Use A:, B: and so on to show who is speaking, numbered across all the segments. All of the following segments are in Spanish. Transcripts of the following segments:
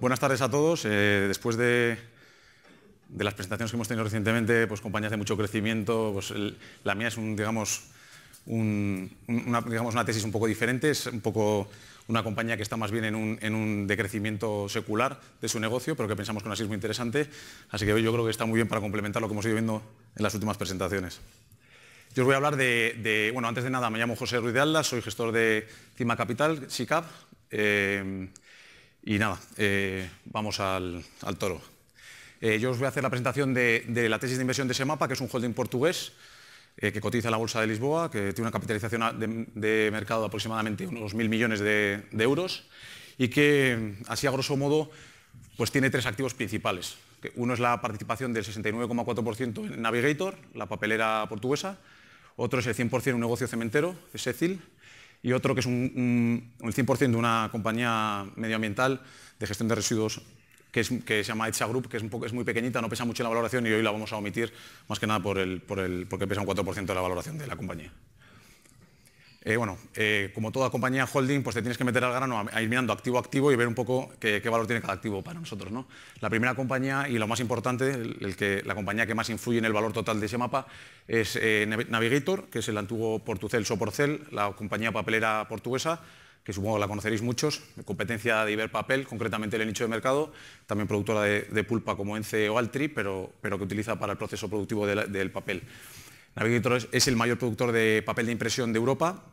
A: Buenas tardes a todos. Eh, después de, las presentaciones que hemos tenido recientemente, pues compañías de mucho crecimiento, pues la mía es un, digamos, una, tesis un poco diferente, es un poco una compañía que está más bien en un, decrecimiento secular de su negocio, pero que pensamos que así es muy interesante, así que yo creo que está muy bien para complementar lo que hemos ido viendo en las últimas presentaciones. Yo os voy a hablar de, bueno, antes de nada, me llamo José Ruiz de Alda, soy gestor de Cima Capital, SICAP. Eh, y nada, eh, vamos al, toro. Eh, yo os voy a hacer la presentación de, la tesis de inversión de Semapa, que es un holding portugués eh, que cotiza en la Bolsa de Lisboa, que tiene una capitalización de, mercado de aproximadamente unos mil millones de, euros y que, así a grosso modo, pues tiene tres activos principales. Uno es la participación del 69,4% en Navigator, la papelera portuguesa. Otro es el 100% en un negocio cementero, es Cecil y otro que es un, el 100% de una compañía medioambiental de gestión de residuos que, se llama Etsa Group, que es, un poco, es muy pequeñita, no pesa mucho en la valoración y hoy la vamos a omitir más que nada el, por porque pesa un 4% de la valoración de la compañía. Eh, bueno, eh, como toda compañía holding, pues te tienes que meter al grano a, ir mirando activo a activo y ver un poco qué, valor tiene cada activo para nosotros. ¿no? La primera compañía y lo más importante, el, que, la compañía que más influye en el valor total de ese mapa es eh, Navigator, que es el antiguo Portucel Soporcel, la compañía papelera portuguesa, que supongo la conoceréis muchos, competencia de Iberpapel, concretamente el nicho de mercado, también productora de, pulpa como Ence o Altri, pero, pero que utiliza para el proceso productivo del papel. Navigator es el mayor productor de papel de impresión de Europa.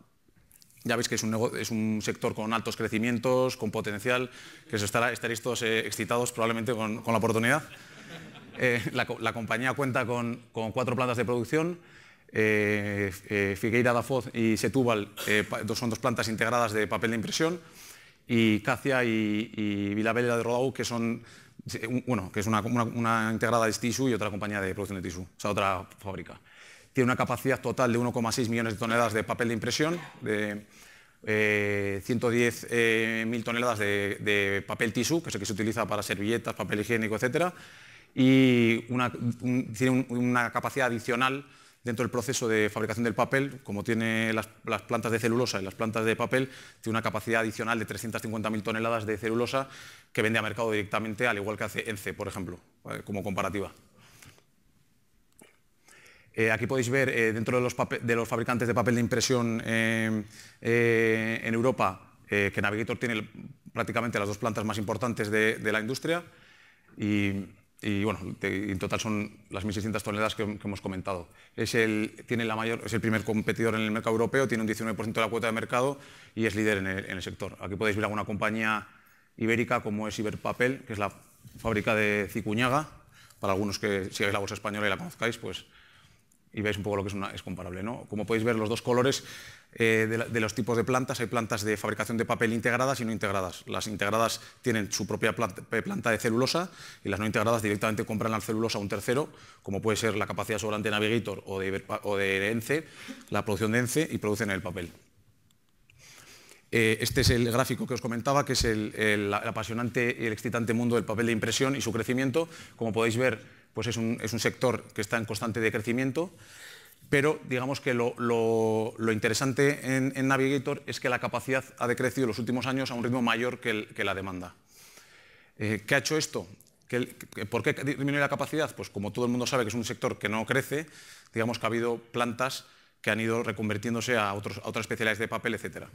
A: Ya veis que es un, sector con altos crecimientos, con potencial, que estaréis todos eh, excitados probablemente con, la oportunidad. Eh, la, compañía cuenta con, cuatro plantas de producción. Eh, Figueira da Foz y Setúbal son dos plantas integradas de papel de impresión y Cacia y, y de Rodau, que son que es una, integrada de Tissu y otra compañía de producción de Tissu, o sea, otra fábrica tiene una capacidad total de 1,6 millones de toneladas de papel de impresión, de 110.000 eh, eh, toneladas de, papel tisu, que es el que se utiliza para servilletas, papel higiénico, etc. Y tiene una capacidad adicional dentro del proceso de fabricación del papel, como tiene las, las, plantas de celulosa y las plantas de papel, tiene una capacidad adicional de 350.000 toneladas de celulosa que vende a mercado directamente, al igual que hace ENCE, por ejemplo, eh, como comparativa. Eh, aquí podéis ver eh, dentro de los, fabricantes de papel de impresión eh, en Europa que Navigator tiene prácticamente las dos plantas más importantes de, la industria y, bueno, en total son las 1.600 toneladas que, hemos comentado. Es el, tiene la mayor, es el primer competidor en el mercado europeo, tiene un 19% de la cuota de mercado y es líder en el, sector. Aquí podéis ver alguna compañía ibérica como es Iberpapel, que es la fábrica de Cicuñaga. Para algunos que sigáis la bolsa española y la conozcáis, pues y veis un poco lo que es, comparable. ¿no? Como podéis ver, los dos colores eh, de, los tipos de plantas, hay plantas de fabricación de papel integradas y no integradas. Las integradas tienen su propia eh, planta, de celulosa y las no integradas directamente compran la celulosa a un tercero, como puede ser la capacidad sobrante de Navigator o de, ENCE, la producción de ENCE y producen el papel eh, este es el gráfico que os comentaba, que es el, apasionante y el excitante mundo del papel de impresión y su crecimiento. Como podéis ver, pues es un, sector que está en constante decrecimiento, pero digamos que lo, interesante en, Navigator es que la capacidad ha decrecido en los últimos años a un ritmo mayor que, la demanda. Eh, ¿Qué ha hecho esto? ¿Qué, ¿Por qué disminuye la capacidad? Pues como todo el mundo sabe que es un sector que no crece, digamos que ha habido plantas que han ido reconvirtiéndose a, otros, a otras especialidades de papel, etcétera.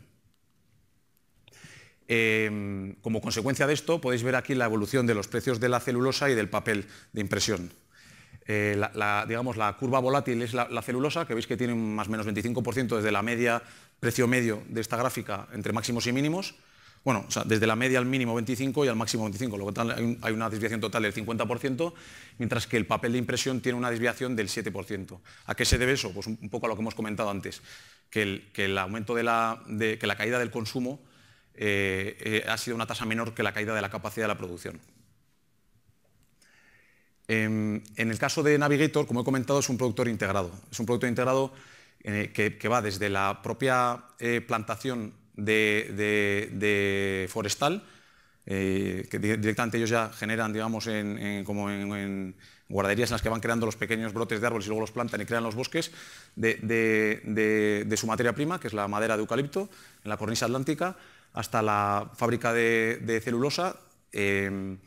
A: Em, como consecuencia de esto, podéis ver aquí la evolución de los precios de la celulosa y del papel de impresión. Eh, la, digamos, la curva volátil es la, celulosa, que veis que tiene más o menos 25% desde la media, precio medio de esta gráfica entre máximos y mínimos. Bueno, desde la media al mínimo 25 y al máximo 25, lo hay, una desviación total del 50%, mientras que el papel de impresión tiene una desviación del 7%. ¿A qué se debe eso? Pues un, poco a lo que hemos comentado antes, que, el, aumento de, que la caída del consumo eh, eh, ha sido una tasa menor que la caída de la capacidad de la producción. Em, en, el caso de Navigator, como he comentado, es un productor integrado. Es un productor integrado eh, que, va desde la propia plantación de, forestal, que directamente ellos ya generan, digamos, en, guarderías en las que van creando los pequeños brotes de árboles y luego los plantan y crean los bosques, de su materia prima, que es la madera de eucalipto, en la cornisa atlántica, hasta la fábrica de, celulosa, em,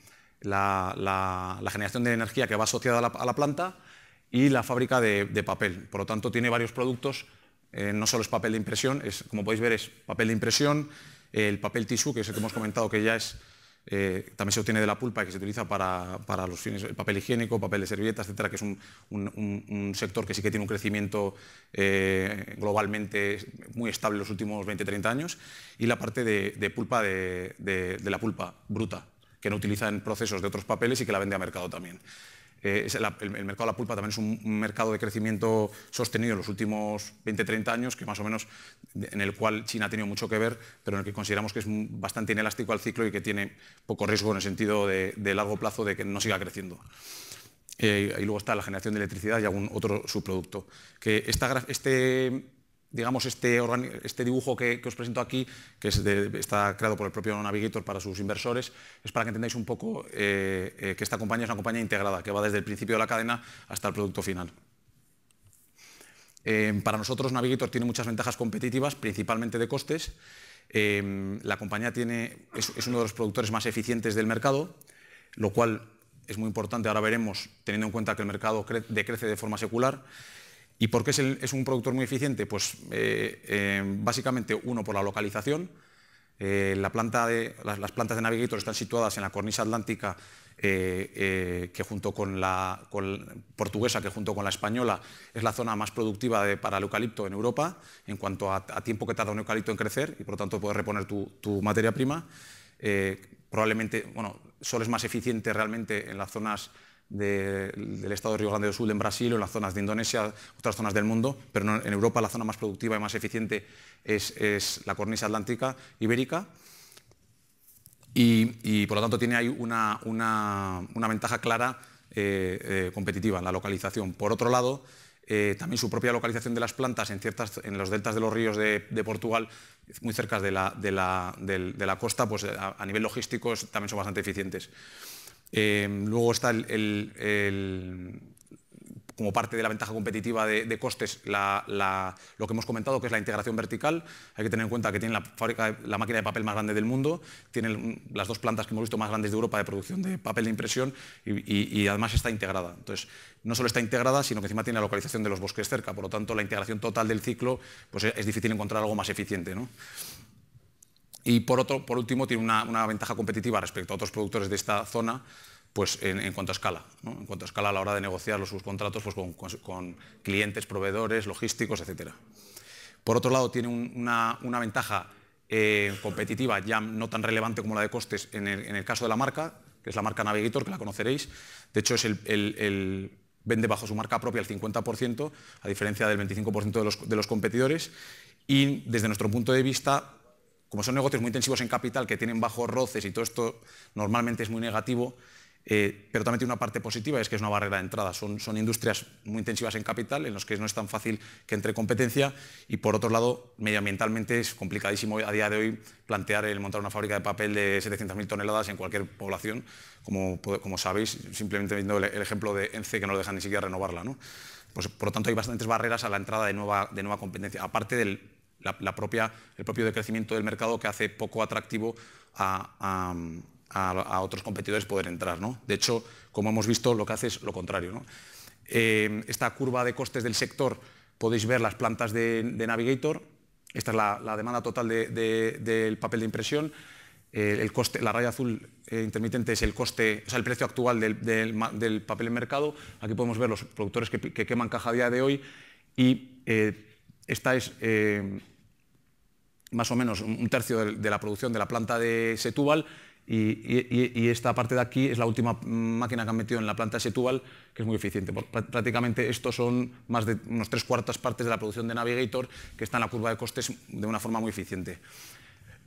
A: la, generación de energía que va asociada a la, planta y la fábrica de, papel. Por lo tanto, tiene varios productos, eh, no solo es papel de impresión, es, como podéis ver es papel de impresión, el papel tisú, que es el que hemos comentado que ya es eh, también se obtiene de la pulpa que se utiliza para, los fines, el papel higiénico, papel de servilletas, etcétera, que es un, sector que sí que tiene un crecimiento eh, globalmente muy estable en los últimos 20-30 años, y la parte de, pulpa de, la pulpa bruta, que no utiliza en procesos de otros papeles y que la vende a mercado también. Eh, el, mercado de la pulpa también es un, mercado de crecimiento sostenido en los últimos 20-30 años, que más o menos en el cual China ha tenido mucho que ver, pero en el que consideramos que es bastante inelástico al ciclo y que tiene poco riesgo en el sentido de, largo plazo de que no siga creciendo. Eh, y luego está la generación de electricidad y algún otro subproducto. Que esta, este, digamos, este, este dibujo que, os presento aquí, que está creado por el propio Navigator para sus inversores, es para que entendáis un poco eh, eh, que esta compañía es una compañía integrada, que va desde el principio de la cadena hasta el producto final. Eh, para nosotros Navigator tiene muchas ventajas competitivas, principalmente de costes. la compañía tiene, es uno de los productores más eficientes del mercado, lo cual es muy importante, ahora veremos, teniendo en cuenta que el mercado decrece de forma secular. ¿Y por qué es, un productor muy eficiente? Pues eh, eh, básicamente uno por la localización. Eh, las, plantas de Navigator están situadas en la cornisa atlántica que junto con la, portuguesa, que junto con la española es la zona más productiva de, para el eucalipto en Europa en cuanto a, tiempo que tarda un eucalipto en crecer y por lo tanto puedes reponer tu, materia prima probablemente, bueno, solo es más eficiente realmente en las zonas del estado de Río Grande do Sul en Brasil o en las zonas de Indonesia, otras zonas del mundo, pero en Europa la zona más productiva y más eficiente es, la cornisa atlántica ibérica. Y, por lo tanto tiene ahí una, ventaja clara eh, eh, competitiva en la localización. Por otro lado, eh, también su propia localización de las plantas en, ciertas, en los deltas de los ríos de, Portugal, muy cerca de la, costa, pues a, nivel logístico también son bastante eficientes. Em, luego está como parte de la ventaja competitiva de, costes, lo que hemos comentado, que es la integración vertical. Hay que tener en cuenta que tiene la, fábrica, la máquina de papel más grande del mundo, tiene las dos plantas que hemos visto más grandes de Europa de producción de papel de impresión y, además está integrada. Entonces, no solo está integrada, sino que encima tiene la localización de los bosques cerca. Por lo tanto, la integración total del ciclo pues es, difícil encontrar algo más eficiente. Y por, otro, por último, tiene una, ventaja competitiva respecto a otros productores de esta zona pues en, cuanto a escala. En cuanto a escala a la hora de negociar los contratos pues, con, clientes, proveedores, logísticos, etc. Por otro lado, tiene una, ventaja eh, competitiva ya no tan relevante como la de costes en el, caso de la marca, que es la marca Navigator, que la conoceréis. De hecho, es vende bajo su marca propia el 50%, a diferencia del 25% de los, de los competidores. Y desde nuestro punto de vista, como son negocios muy intensivos en capital, que tienen bajos roces y todo esto normalmente es muy negativo, eh, pero también tiene una parte positiva, es que es una barrera de entrada. Son, industrias muy intensivas en capital, en las que no es tan fácil que entre competencia, y por otro lado, medioambientalmente es complicadísimo a día de hoy plantear el montar una fábrica de papel de 700.000 toneladas en cualquier población, como, sabéis, simplemente viendo el, ejemplo de ENCE, que no lo dejan ni siquiera renovarla. ¿no? Pues, por lo tanto, hay bastantes barreras a la entrada de nueva, de nueva competencia, aparte del el propio decrecimiento del mercado que hace poco atractivo a, otros competidores poder entrar. De hecho, como hemos visto, lo que hace es lo contrario. Eh, esta curva de costes del sector, podéis ver las plantas de, Navigator, esta es la, demanda total del papel de impresión. el coste, la raya azul eh, intermitente es el coste, o el precio actual del, papel en mercado. Aquí podemos ver los productores que, queman caja a día de hoy. Y eh, esta es más o menos un tercio de, la producción de la planta de Setúbal y, esta parte de aquí es la última máquina que han metido en la planta de Setúbal, que es muy eficiente. Prácticamente estos son más de unos tres cuartas partes de la producción de Navigator, que está en la curva de costes de una forma muy eficiente.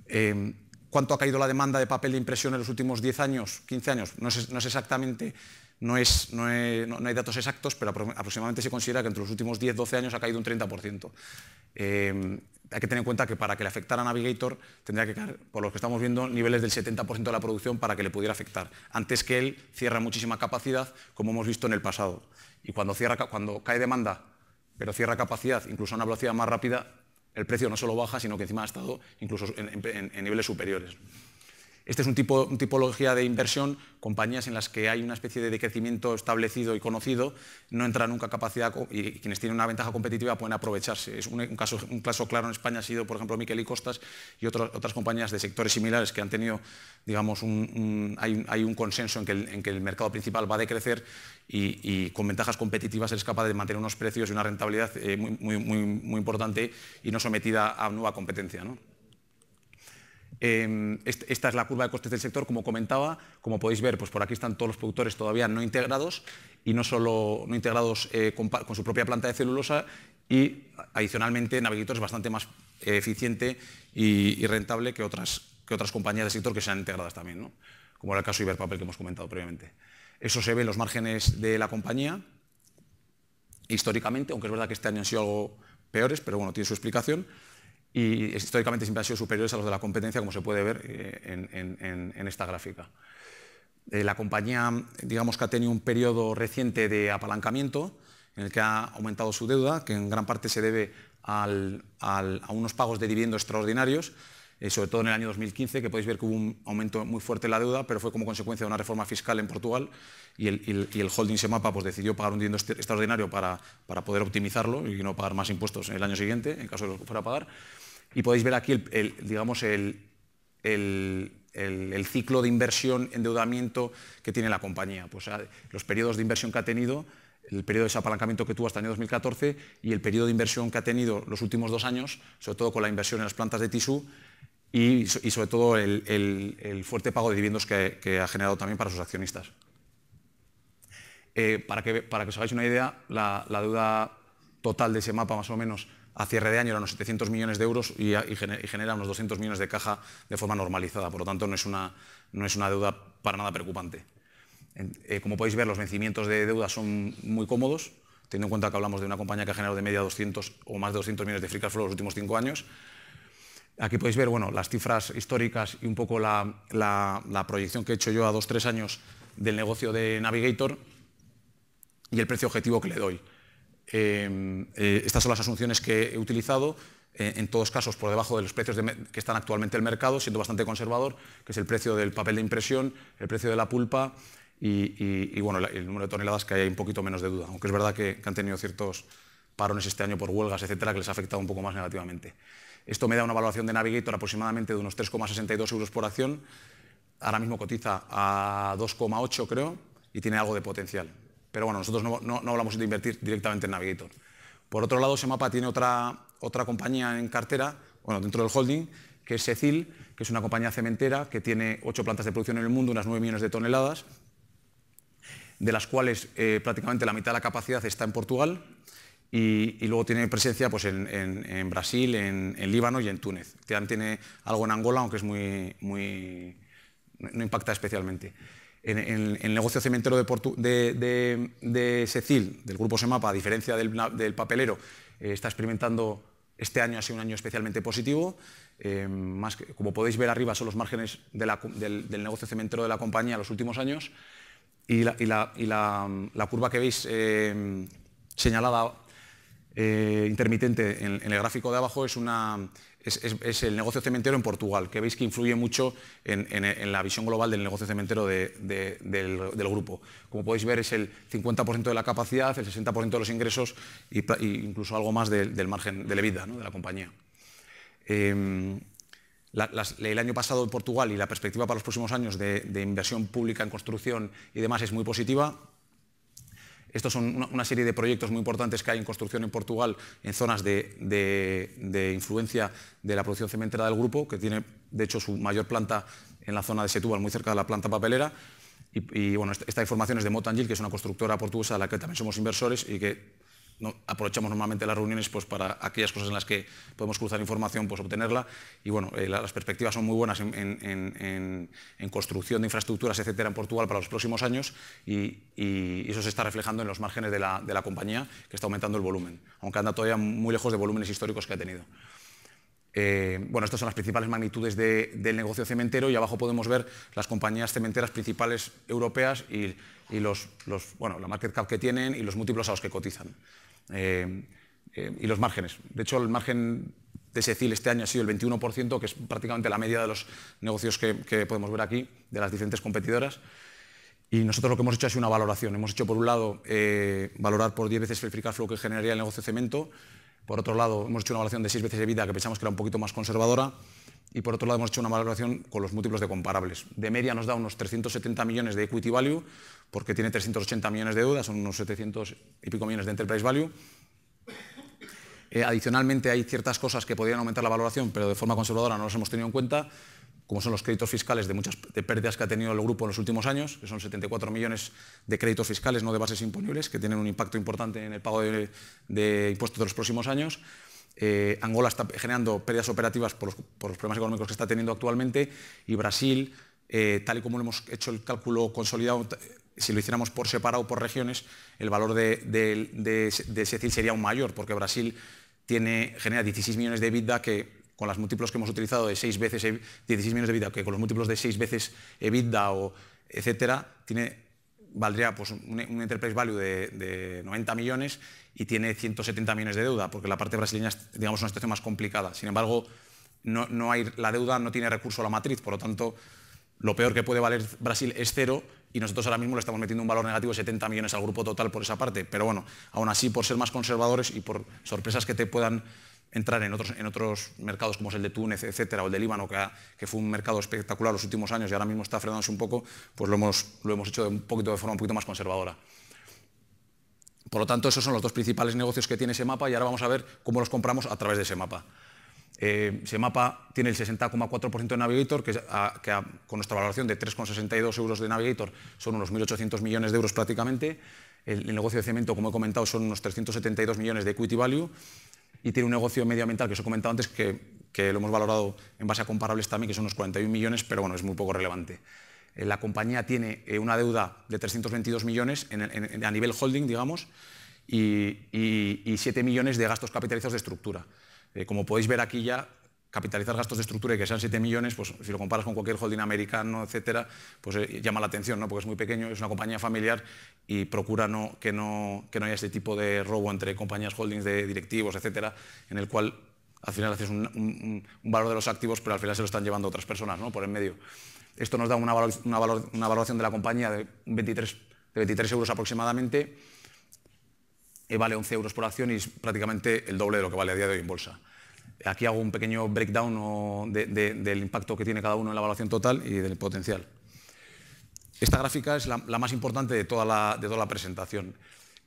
A: Eh, ¿Cuánto ha caído la demanda de papel de impresión en los últimos 10 años, 15 años? No sé no es exactamente no, hay datos exactos, pero aproximadamente se considera que entre los últimos 10-12 años ha caído un 30%. Eh, hay que tener en cuenta que para que le afectara a Navigator tendría que caer, por lo que estamos viendo, niveles del 70% de la producción para que le pudiera afectar, antes que él cierra muchísima capacidad, como hemos visto en el pasado. Y cuando, cuando cae demanda, pero cierra capacidad, incluso a una velocidad más rápida, el precio no solo baja, sino que encima ha estado incluso en niveles superiores. Este es un tipo, tipología de inversión, compañías en las que hay una especie de decrecimiento establecido y conocido, no entra nunca capacidad y quienes tienen una ventaja competitiva pueden aprovecharse. Es un, caso, claro en España ha sido, por ejemplo, Miquel y Costas y otras compañías de sectores similares que han tenido, digamos, hay, un consenso en que, el, mercado principal va a decrecer y, con ventajas competitivas es capaz de mantener unos precios y una rentabilidad eh, muy, muy, muy, importante y no sometida a nueva competencia. ¿no? Em, esta es la curva de costes del sector, como comentaba, como podéis ver, pues por aquí están todos los productores todavía no integrados y no solo no integrados eh, con, su propia planta de celulosa y adicionalmente Navigator es bastante más eh, eficiente y, rentable que otras, que otras compañías del sector que sean integradas también, como era el caso Iberpapel que hemos comentado previamente. Eso se ve en los márgenes de la compañía históricamente, aunque es verdad que este año han sido algo peores, pero bueno, tiene su explicación y históricamente siempre han sido superiores a los de la competencia, como se puede ver eh, en, esta gráfica. Eh, la compañía, digamos que ha tenido un periodo reciente de apalancamiento en el que ha aumentado su deuda, que en gran parte se debe a unos pagos de dividendos extraordinarios, eh, sobre todo en el año 2015, que podéis ver que hubo un aumento muy fuerte en la deuda, pero fue como consecuencia de una reforma fiscal en Portugal y el, holding Semapa pues, decidió pagar un dividendo extraordinario para, para, poder optimizarlo y no pagar más impuestos en el año siguiente, en caso de que fuera a pagar. Y podéis ver aquí el, digamos, el, ciclo de inversión, endeudamiento que tiene la compañía. Pues, ah, los periodos de inversión que ha tenido, el periodo de desapalancamiento que tuvo hasta el año 2014 y el periodo de inversión que ha tenido los últimos dos años, sobre todo con la inversión en las plantas de Tisu y, sobre todo el, fuerte pago de dividendos que, ha generado también para sus accionistas. Eh, para, que, para, os hagáis una idea, la, la, deuda total de ese mapa, más o menos, a cierre de año eran unos 700 millones de euros y, genera unos 200 millones de caja de forma normalizada. Por lo tanto, no es una, no es una deuda para nada preocupante. Eh, como podéis ver, los vencimientos de deuda son muy cómodos, teniendo en cuenta que hablamos de una compañía que ha generado de media 200 o más de 200 millones de free cash flow los últimos cinco años. Aquí podéis ver bueno, las cifras históricas y un poco la, la proyección que he hecho yo a 2-3 años del negocio de Navigator y el precio objetivo que le doy. Em, eh, estas son las asunciones que he utilizado, eh, en todos casos por debajo de los precios que están actualmente en el mercado, siendo bastante conservador, que es el precio del papel de impresión, el precio de la pulpa y, bueno, el número de toneladas que hay un poquito menos de duda, aunque es verdad que, que han tenido ciertos parones este año por huelgas, etcétera, que les ha afectado un poco más negativamente. Esto me da una valoración de Navigator aproximadamente de unos 3,62 euros por acción. Ahora mismo cotiza a 2,8 creo y tiene algo de potencial. Pero bueno, nosotros no, hablamos de invertir directamente en Navigator. Por otro lado, Semapa tiene otra, compañía en cartera, bueno, dentro del holding, que es Cecil, que es una compañía cementera que tiene ocho plantas de producción en el mundo, unas nueve millones de toneladas, de las cuales eh, prácticamente la mitad de la capacidad está en Portugal y, luego tiene presencia pues, en, Brasil, en, Líbano y en Túnez. También tiene algo en Angola, aunque es no impacta especialmente el negocio cementero de, Cecil, del grupo Semapa, a diferencia del, papelero, eh, está experimentando este año ha sido un año especialmente positivo. Eh, como podéis ver arriba son los márgenes del, negocio cementero de la compañía en los últimos años y la, curva que veis eh, señalada eh, intermitente en, el gráfico de abajo es, es, el negocio cementero en Portugal, que veis que influye mucho en, la visión global del negocio cementero del, grupo. Como podéis ver, es el 50% de la capacidad, el 60% de los ingresos e incluso algo más del margen de la de la compañía. Em, el año pasado en Portugal y la perspectiva para los próximos años de inversión pública en construcción y demás es muy positiva estos son una serie de proyectos muy importantes que hay en construcción en Portugal, en zonas de, influencia de la producción cementera del grupo, que tiene, de hecho, su mayor planta en la zona de Setúbal, muy cerca de la planta papelera. Y, bueno, esta, información es de Motangil, que es una constructora portuguesa a la que también somos inversores y que aprovechamos normalmente las reuniones pues, para aquellas cosas en las que podemos cruzar información, pues obtenerla. Y bueno, eh, las perspectivas son muy buenas en, construcción de infraestructuras, etcétera, en Portugal para los próximos años y, eso se está reflejando en los márgenes de la, compañía, que está aumentando el volumen, aunque anda todavía muy lejos de volúmenes históricos que ha tenido. Eh, bueno, estas son las principales magnitudes del negocio cementero y abajo podemos ver las compañías cementeras principales europeas y, la market cap que tienen y los múltiplos a los que cotizan. Eh, eh, y los márgenes. De hecho, el margen de Cecil este año ha sido el 21%, que es prácticamente la media de los negocios que, podemos ver aquí, de las diferentes competidoras. Y nosotros lo que hemos hecho es una valoración. Hemos hecho, por un lado, eh, valorar por 10 veces el free cash flow que generaría el negocio de cemento. Por otro lado, hemos hecho una valoración de 6 veces de vida que pensamos que era un poquito más conservadora. Y por otro lado, hemos hecho una valoración con los múltiplos de comparables. De media nos da unos 370 millones de equity value, porque tiene 380 millones de deudas, son unos 700 y pico millones de enterprise value. Eh, adicionalmente hay ciertas cosas que podrían aumentar la valoración, pero de forma conservadora no las hemos tenido en cuenta, como son los créditos fiscales de muchas de pérdidas que ha tenido el grupo en los últimos años, que son 74 millones de créditos fiscales, no de bases imponibles, que tienen un impacto importante en el pago de, impuestos de los próximos años. Eh, Angola está generando pérdidas operativas por los problemas económicos que está teniendo actualmente y Brasil eh, tal y como lo hemos hecho el cálculo consolidado, eh, si lo hiciéramos por separado, por regiones, el valor de, ese sería aún mayor, porque Brasil tiene, genera 16 millones de EBITDA que con los múltiplos que hemos utilizado de 6 veces 16 eh, millones de EBITDA, que con los múltiplos de seis veces EBITDA o etcétera, tiene valdría pues, un, enterprise value de, 90 millones y tiene 170 millones de deuda, porque la parte brasileña es digamos, una situación más complicada. Sin embargo, no, no hay, la deuda no tiene recurso a la matriz, por lo tanto, lo peor que puede valer Brasil es cero y nosotros ahora mismo le estamos metiendo un valor negativo de 70 millones al grupo total por esa parte. Pero bueno, aún así, por ser más conservadores y por sorpresas que te puedan entrar en otros, mercados como es el de Túnez, etcétera, o el de Líbano, que, fue un mercado espectacular los últimos años y ahora mismo está frenándose un poco, pues lo hemos, lo hemos hecho de, un poquito, de forma un poquito más conservadora. Por lo tanto, esos son los dos principales negocios que tiene ese mapa y ahora vamos a ver cómo los compramos a través de ese mapa. Eh, Semapa tiene el 60,4% de Navigator, que, con nuestra valoración de 3,62 euros de Navigator son unos 1.800 millones de euros prácticamente. El, negocio de cemento, como he comentado, son unos 372 millones de equity value. Y tiene un negocio medioambiental que os he comentado antes, que, lo hemos valorado en base a comparables también, que son unos 41 millones, pero bueno, es muy poco relevante. Eh, la compañía tiene eh, una deuda de 322 millones a nivel holding, digamos, y 7 millones de gastos capitalizados de estructura. Eh, como podéis ver aquí ya, capitalizar gastos de estructura y que sean 7 millones, pues si lo comparas con cualquier holding americano, etcétera, pues eh, llama la atención, porque es muy pequeño, es una compañía familiar y procura que, no, haya este tipo de robo entre compañías holdings de directivos, etcétera, en el cual al final haces un, valor de los activos, pero al final se lo están llevando otras personas por el medio. Esto nos da una, valoración de la compañía de de 23 euros aproximadamente eh, vale 11 euros por acción y es prácticamente el doble de lo que vale a día de hoy en bolsa. Aquí hago un pequeño breakdown del impacto que tiene cada uno en la evaluación total y del potencial. Esta gráfica es la, más importante de toda la, presentación.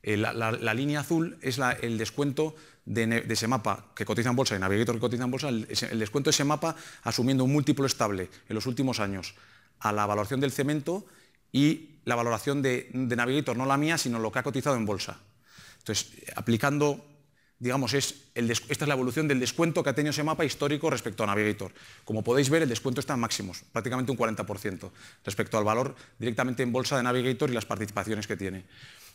A: Eh, la, línea azul es el descuento de, ese mapa que cotiza en bolsa y Navigator que cotiza en bolsa, el, descuento de ese mapa asumiendo un múltiplo estable en los últimos años a la valoración del cemento y la valoración de, de Navigator, no la mía, sino lo que ha cotizado en bolsa. Entonces, aplicando, digamos, esta es la evolución del descuento que ha tenido ese mapa histórico respecto a Navigator. Como podéis ver, el descuento está en máximos, prácticamente un 40%, respecto al valor directamente en bolsa de Navigator y las participaciones que tiene.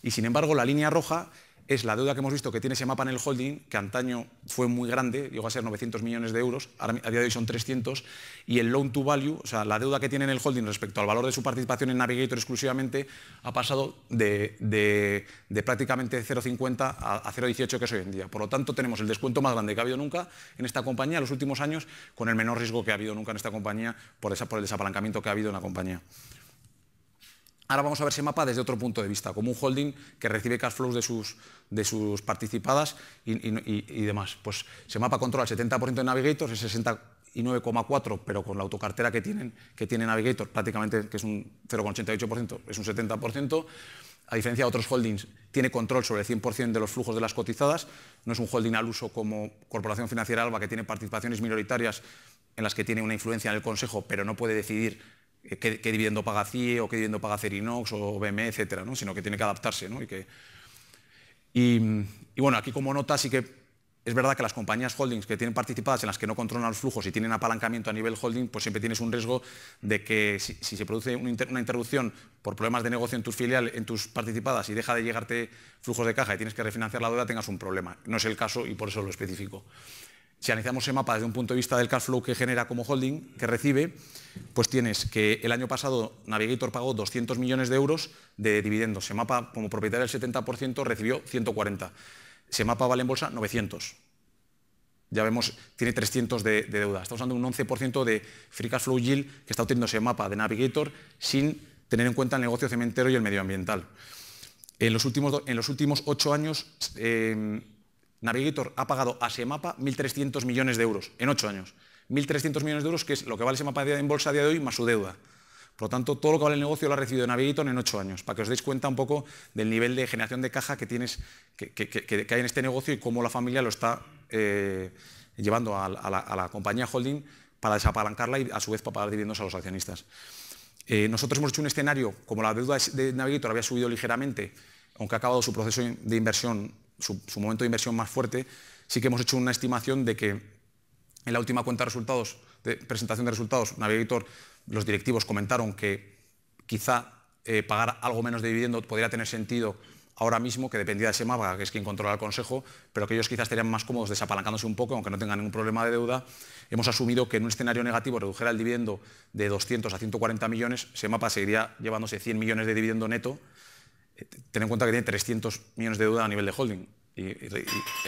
A: Y sin embargo, la línea roja es la deuda que hemos visto que tiene ese mapa en el holding, que antaño fue muy grande, llegó a ser 900 millones de euros, a día de hoy son 300, y el loan to value, o sea, la deuda que tiene en el holding respecto al valor de su participación en Navigator exclusivamente, ha pasado de, prácticamente 0,50 a, a 0,18 que es hoy en día. Por lo tanto, tenemos el descuento más grande que ha habido nunca en esta compañía en los últimos años, con el menor riesgo que ha habido nunca en esta compañía por el desapalancamiento que ha habido en la compañía. Ahora vamos a ver ese mapa desde otro punto de vista, como un holding que recibe cash flows de sus, de sus participadas y, demás. Pues ese mapa controla el 70% de Navigators, el 69,4%, pero con la autocartera que tienen, que tiene Navigator, prácticamente que es un 0,88%, es un 70%. A diferencia de otros holdings, tiene control sobre el 100% de los flujos de las cotizadas. No es un holding al uso como Corporación Financiera Alba, que tiene participaciones minoritarias en las que tiene una influencia en el Consejo, pero no puede decidir eh, qué, dividendo paga CIE o qué dividendo paga Cerinox o BME, etcétera, sino que tiene que adaptarse. Y, y, bueno, aquí como nota sí que es verdad que las compañías holdings que tienen participadas en las que no controlan los flujos y tienen apalancamiento a nivel holding, pues siempre tienes un riesgo de que si, se produce una, interrupción por problemas de negocio en tu filial, en tus participadas y deja de llegarte flujos de caja y tienes que refinanciar la deuda, tengas un problema. No es el caso y por eso lo especifico si analizamos ese mapa desde un punto de vista del cash flow que genera como holding, que recibe, pues tienes que el año pasado Navigator pagó 200 millones de euros de dividendos. mapa como propietario del 70%, recibió 140. mapa vale en bolsa 900. Ya vemos, tiene 300 de, deuda. Estamos hablando de un 11% de free cash flow yield que está obteniendo mapa de Navigator sin tener en cuenta el negocio cementero y el medioambiental. En los últimos, en los últimos ocho años... Eh, Navigator ha pagado a Semapa 1.300 millones de euros en 8 años. 1.300 millones de euros, que es lo que vale Semapa en bolsa a día de hoy, más su deuda. Por lo tanto, todo lo que vale el negocio lo ha recibido Navigator en 8 años, para que os deis cuenta un poco del nivel de generación de caja que, tienes, que, hay en este negocio y cómo la familia lo está eh, llevando a la, compañía holding para desapalancarla y a su vez para pagar dividendos a los accionistas. Eh, nosotros hemos hecho un escenario, como la deuda de Navigator había subido ligeramente, aunque ha acabado su proceso de inversión su, momento de inversión más fuerte, sí que hemos hecho una estimación de que en la última cuenta de resultados, de presentación de resultados, Navigator, los directivos comentaron que quizá eh, pagar algo menos de dividendo podría tener sentido ahora mismo, que dependía de mapa, que es quien controla el Consejo, pero que ellos quizás estarían más cómodos desapalancándose un poco, aunque no tengan ningún problema de deuda. Hemos asumido que en un escenario negativo redujera el dividendo de 200 a 140 millones, ese mapa seguiría llevándose 100 millones de dividendo neto, eh, ten en cuenta que tiene 300 millones de deuda a nivel de holding. Y,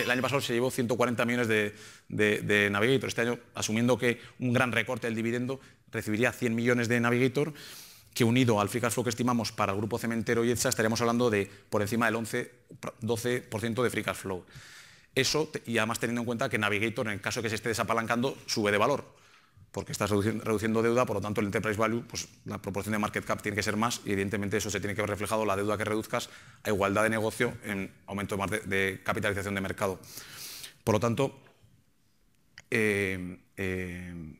A: el año pasado se llevó 140 millones de, de, Navigator. Este año, asumiendo que un gran recorte del dividendo, recibiría 100 millones de Navigator, que unido al free cash flow que estimamos para el grupo cementero y ETSA, estaríamos hablando de por encima del 11-12% de free cash flow. Eso, y además teniendo en cuenta que Navigator, en el caso que se esté desapalancando, sube de valor porque estás reduciendo deuda, por lo tanto el enterprise value, pues la proporción de market cap tiene que ser más y evidentemente eso se tiene que ver reflejado la deuda que reduzcas a igualdad de negocio en aumento de, capitalización de mercado. Por lo tanto, eh, eh,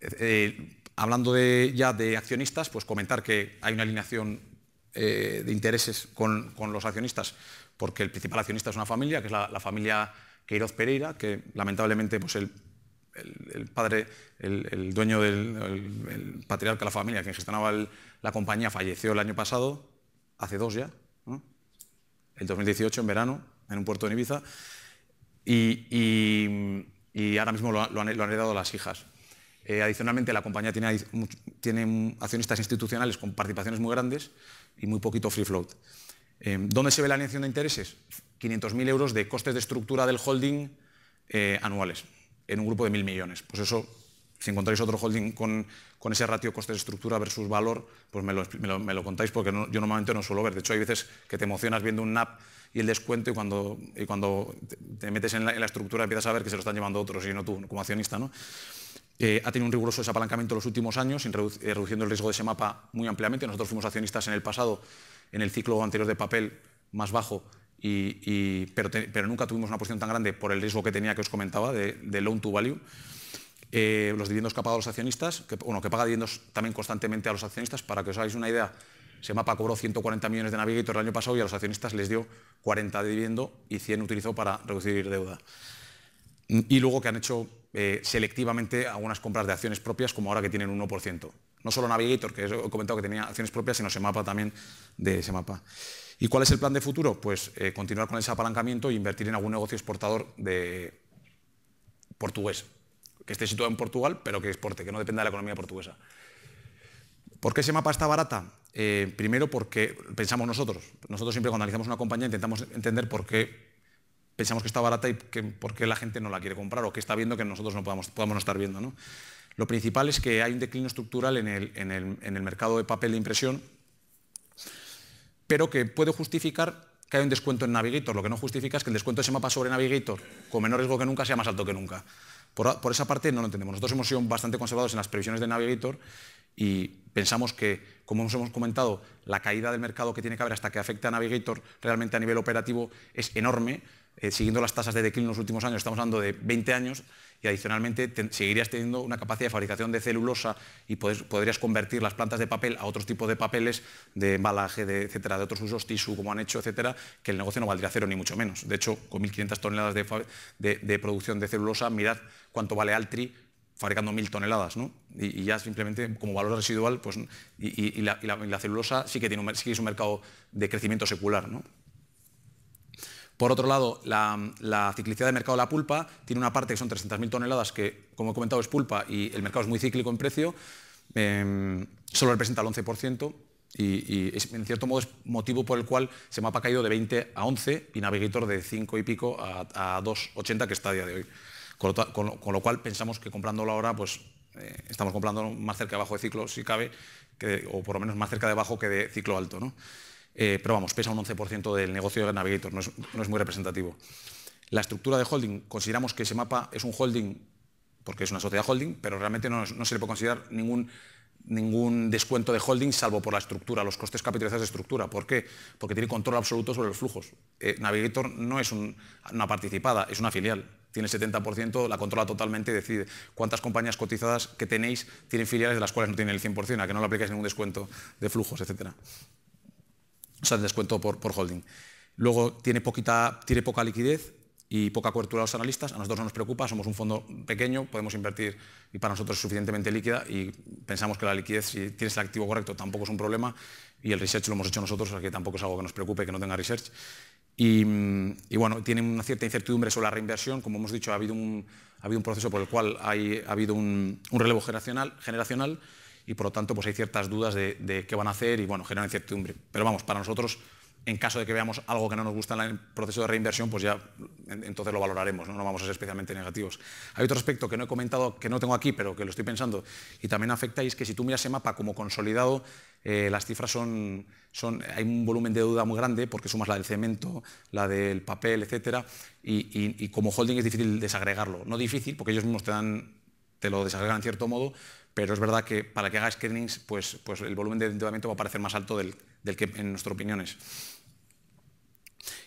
A: eh, hablando ya de accionistas, pues comentar que hay una alineación de intereses con, los accionistas, porque el principal accionista es una familia, que es la, familia Queiroz Pereira, que lamentablemente pues, el el, padre, el, dueño del patriarca de la familia, que gestionaba la compañía, falleció el año pasado, hace dos ya, en el 2018, en verano, en un puerto de Ibiza, y, ahora mismo lo, han, heredado las hijas. Eh, adicionalmente, la compañía tiene, accionistas institucionales con participaciones muy grandes y muy poquito free float. Eh, ¿Dónde se ve la alineación de intereses? 500.000 euros de costes de estructura del holding eh, anuales en un grupo de mil millones. Pues eso, si encontráis otro holding con, con ese ratio costes de estructura versus valor, pues me lo, contáis porque yo normalmente no suelo ver. De hecho, hay veces que te emocionas viendo un NAP y el descuento y cuando, y cuando te metes en la, estructura empiezas a ver que se lo están llevando otros y no tú como accionista. ¿no? Eh, ha tenido un riguroso desapalancamiento en los últimos años, eh, reduciendo el riesgo de ese mapa muy ampliamente. Nosotros fuimos accionistas en el pasado, en el ciclo anterior de papel más bajo, pero, nunca tuvimos una posición tan grande por el riesgo que tenía que os comentaba de, loan to value. Eh, los dividendos que ha pagado los accionistas, que, bueno, que paga dividendos también constantemente a los accionistas, para que os hagáis una idea, se mapa cobró 140 millones de Navigator el año pasado y a los accionistas les dio 40 de dividendo y 100 utilizó para reducir deuda. Y luego que han hecho eh, selectivamente algunas compras de acciones propias, como ahora que tienen un 1%. No solo Navigator, que he comentado que tenía acciones propias, sino mapa también de ese mapa. ¿Y cuál es el plan de futuro? Pues eh, continuar con ese apalancamiento e invertir en algún negocio exportador de portugués, que esté situado en Portugal, pero que exporte, que no dependa de la economía portuguesa. ¿Por qué ese mapa está barata? Eh, primero porque pensamos nosotros. Nosotros siempre cuando analizamos una compañía intentamos entender por qué pensamos que está barata y por qué la gente no la quiere comprar o qué está viendo que nosotros no podamos, estar viendo. Lo principal es que hay un declino estructural en el mercado de papel de impresión pero que puede justificar que hay un descuento en Navigator. Lo que no justifica es que el descuento de ese mapa sobre Navigator, con menor riesgo que nunca, sea más alto que nunca. Por, esa parte no lo entendemos. Nosotros hemos sido bastante conservados en las previsiones de Navigator y pensamos que, como nos hemos comentado, la caída del mercado que tiene que haber hasta que afecte a Navigator realmente a nivel operativo es enorme. Eh, siguiendo las tasas de declive en los últimos años, estamos hablando de 20 años, y adicionalmente seguirías teniendo una capacidad de fabricación de celulosa y podrías convertir las plantas de papel a otros tipos de papeles, de embalaje, de, etcétera, de otros usos, tisu, como han hecho, etcétera, que el negocio no valdría cero ni mucho menos. De hecho, con 1.500 toneladas de, producción de celulosa, mirad cuánto vale Altri fabricando mil toneladas, ¿no? Y, ya simplemente como valor residual, pues, y, la, celulosa sí que, tiene es un mercado de crecimiento secular, ¿no? Por otro lado, la, ciclicidad de mercado de la pulpa tiene una parte que son 300.000 toneladas, que como he comentado es pulpa y el mercado es muy cíclico en precio, em, solo representa el 11%. Y, en cierto modo es motivo por el cual se mapa ha caído de 20 a 11 y Navigator de 5 y pico a, 2,80 que está a día de hoy. Con lo, cual pensamos que comprándolo ahora, pues eh, estamos comprando más cerca de abajo de ciclo si cabe, o por lo menos más cerca de abajo que de ciclo alto. ¿no? Eh, pero vamos, pesa un 11% del negocio de Navigator, no es, muy representativo. La estructura de holding, consideramos que ese mapa es un holding porque es una sociedad holding, pero realmente no, se le puede considerar ningún, descuento de holding salvo por la estructura, los costes capitalizados de estructura. ¿Por qué? Porque tiene control absoluto sobre los flujos. Eh, Navigator no es una participada, es una filial. Tiene el 70%, la controla totalmente y decide cuántas compañías cotizadas que tenéis tienen filiales de las cuales no tienen el 100%, a que no le aplicáis ningún descuento de flujos, etcétera o sea, descuento por, holding. Luego tiene, poca liquidez y poca cobertura a los analistas. A nosotros no nos preocupa, somos un fondo pequeño, podemos invertir y para nosotros es suficientemente líquida y pensamos que la liquidez, si tienes el activo correcto, tampoco es un problema y el research lo hemos hecho nosotros, así que tampoco es algo que nos preocupe que no tenga research. Y, bueno, tiene una cierta incertidumbre sobre la reinversión. Como hemos dicho, ha habido un, proceso por el cual ha habido un, relevo generacional y por lo tanto pues hay ciertas dudas de, qué van a hacer y bueno, generan incertidumbre. Pero vamos, para nosotros en caso de que veamos algo que no nos gusta en el proceso de reinversión, pues ya entonces lo valoraremos, ¿no? vamos a ser especialmente negativos. Hay otro aspecto que no he comentado, que no tengo aquí, pero que lo estoy pensando, y también afecta, y es que si tú miras ese mapa como consolidado, eh, las cifras son, son, hay un volumen de duda muy grande, porque sumas la del cemento, la del papel, etcétera, y, como holding es difícil desagregarlo. No difícil, porque ellos mismos te te lo desagregan en cierto modo, pero es verdad que para que haga screenings, pues, pues el volumen de endeudamiento va a parecer más alto del, que en nuestra opinión es.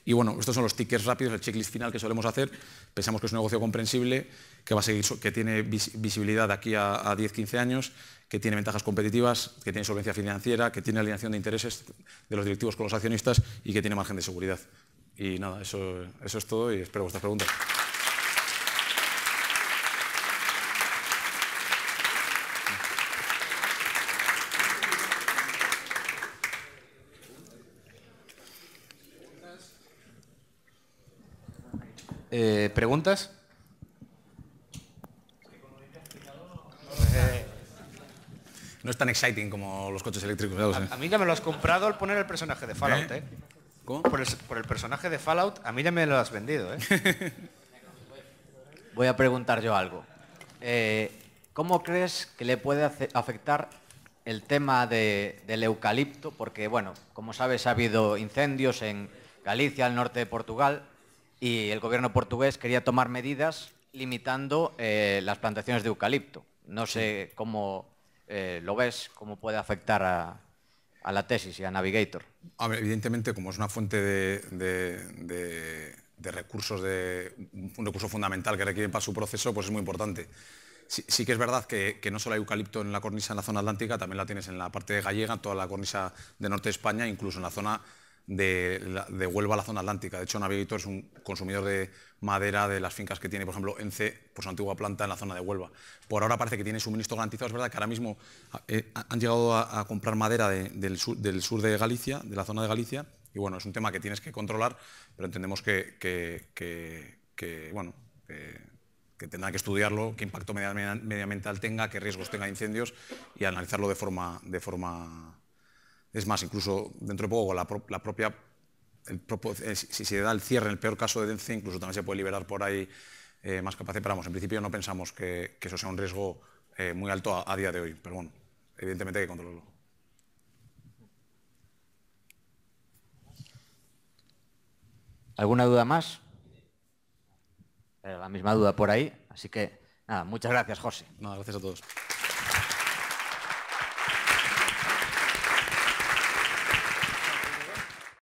A: Y bueno, estos son los tickets rápidos, el checklist final que solemos hacer. Pensamos que es un negocio comprensible, que, va a seguir, que tiene visibilidad de aquí a, 10-15 años, que tiene ventajas competitivas, que tiene solvencia financiera, que tiene alineación de intereses de los directivos con los accionistas y que tiene margen de seguridad. Y nada, eso, eso es todo y espero vuestras preguntas. Eh, ¿Preguntas? no es tan exciting como los coches eléctricos. A, mí ya me lo has comprado al poner el personaje de Fallout. ¿Eh? ¿eh? Por el, personaje de Fallout, a mí ya me lo has vendido. Voy a preguntar yo algo. ¿Cómo crees que le puede afectar el tema del eucalipto? Porque, bueno, como sabes, ha habido incendios en Galicia, al norte de Portugal, y el gobierno portugués quería tomar medidas limitando eh, las plantaciones de eucalipto. No sé cómo eh, lo ves, cómo puede afectar a, la tesis y a Navigator. evidentemente, como es una fuente de, recursos, de, un recurso fundamental que requieren para su proceso, pues es muy importante. Sí, que es verdad que, no solo hay eucalipto en la cornisa en la zona atlántica, también la tienes en la parte de gallega, toda la cornisa de norte de España, incluso en la zona de, Huelva a la zona atlántica. De hecho, Navigator es un consumidor de madera de las fincas que tiene, por ejemplo, ENCE, por pues, su antigua planta en la zona de Huelva. Por ahora parece que tiene suministro garantizado. Es verdad que ahora mismo ah, eh, han llegado a, comprar madera del, sur, de Galicia, de la zona de Galicia, y bueno, es un tema que tienes que controlar, pero entendemos que, que, que, bueno, que tendrá que estudiarlo, qué impacto medioambiental tenga, qué riesgos tenga incendios y analizarlo de forma, de forma es más, incluso dentro de poco, la, propia, eh, si se da el cierre, en el peor caso de DENCE, incluso también se puede liberar por ahí eh, más capacidad. Pero en principio no pensamos que, eso sea un riesgo eh, muy alto a, día de hoy. Pero bueno, evidentemente hay que controlarlo. ¿Alguna duda más? la misma duda por ahí. Así que, nada, muchas gracias, José. Nada, gracias a todos.